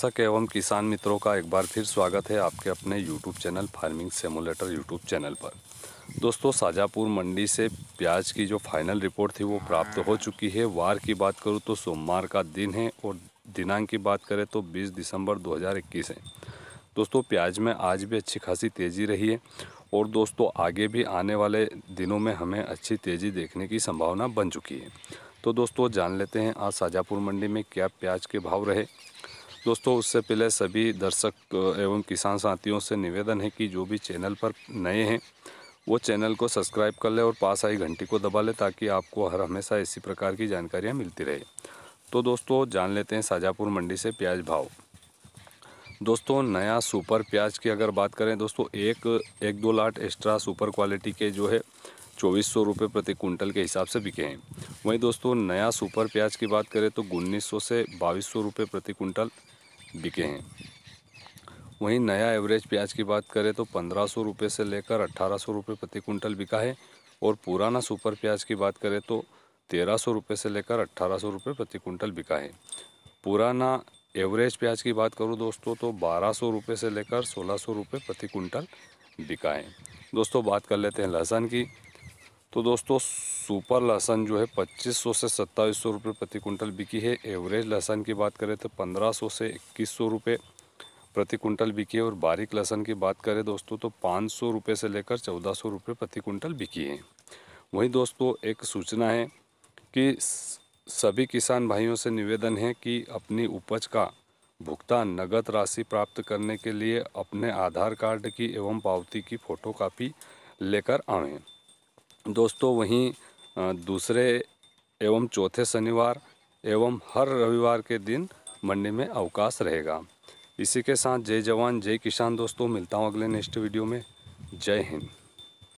कृषक एवं किसान मित्रों का एक बार फिर स्वागत है आपके अपने YouTube channel farming simulator YouTube channel पर दोस्तों शाजापुर मंडी से प्याज की जो फाइनल रिपोर्ट थी वो प्राप्त हो चुकी है वार की बात करूँ तो सोमवार का दिन है और दिनांक की बात करें तो 20 दिसंबर 2021 है दोस्तों प्याज में आज भी अच्छी खासी तेज़ी रही है और दोस्तों आगे भी आने वाले दिनों में हमें अच्छी तेज़ी देखने की संभावना बन चुकी है तो दोस्तों जान लेते हैं आज शाजापुर मंडी में क्या प्याज के भाव रहे दोस्तों उससे पहले सभी दर्शक एवं किसान साथियों से निवेदन है कि जो भी चैनल पर नए हैं वो चैनल को सब्सक्राइब कर लें और पास आई घंटी को दबा लें ताकि आपको हर हमेशा इसी प्रकार की जानकारियाँ मिलती रहे तो दोस्तों जान लेते हैं साजापुर मंडी से प्याज भाव दोस्तों नया सुपर प्याज की अगर बात करें दोस्तों एक एक दो लाट एक्स्ट्रा सुपर क्वालिटी के जो है चौबीस सौ रुपये प्रति कुंटल के हिसाब से बिके हैं वहीं दोस्तों नया सुपर प्याज की बात करें तो उन्नीस सौ से बाईस सौ रुपये प्रति कुंटल बिके हैं वहीं नया एवरेज प्याज की बात करें तो पंद्रह सौ रुपये से लेकर अट्ठारह सौ रुपये प्रति कुंटल बिका है और पुराना सुपर प्याज की बात करें तो तेरह सौ रुपये से लेकर अट्ठारह सौ रुपये प्रति कुंटल बिका है पुराना एवरेज प्याज की बात करूँ दोस्तों तो बारह सौ रुपये से लेकर सोलह सौ रुपये प्रति कुंटल बिका है दोस्तों बात कर लेते हैं लहसुन की तो दोस्तों सुपर लहसन जो है 2500 से सत्ताईस सौ रुपये प्रति कुंटल बिकी है एवरेज लहसन की बात करें तो 1500 से इक्कीस सौ रुपये प्रति कुंटल बिकी है और बारीक लहसन की बात करें दोस्तों तो पाँच सौ रुपये से लेकर चौदह सौ रुपये प्रति कुंटल बिकी है वहीं दोस्तों एक सूचना है कि सभी किसान भाइयों से निवेदन है कि अपनी उपज का भुगतान नगद राशि प्राप्त करने के लिए अपने आधार कार्ड की एवं पावती की फ़ोटोकॉपी लेकर आएँ दोस्तों वहीं दूसरे एवं चौथे शनिवार एवं हर रविवार के दिन मंडी में अवकाश रहेगा इसी के साथ जय जवान जय किसान दोस्तों मिलता हूँ अगले नेक्स्ट वीडियो में जय हिंद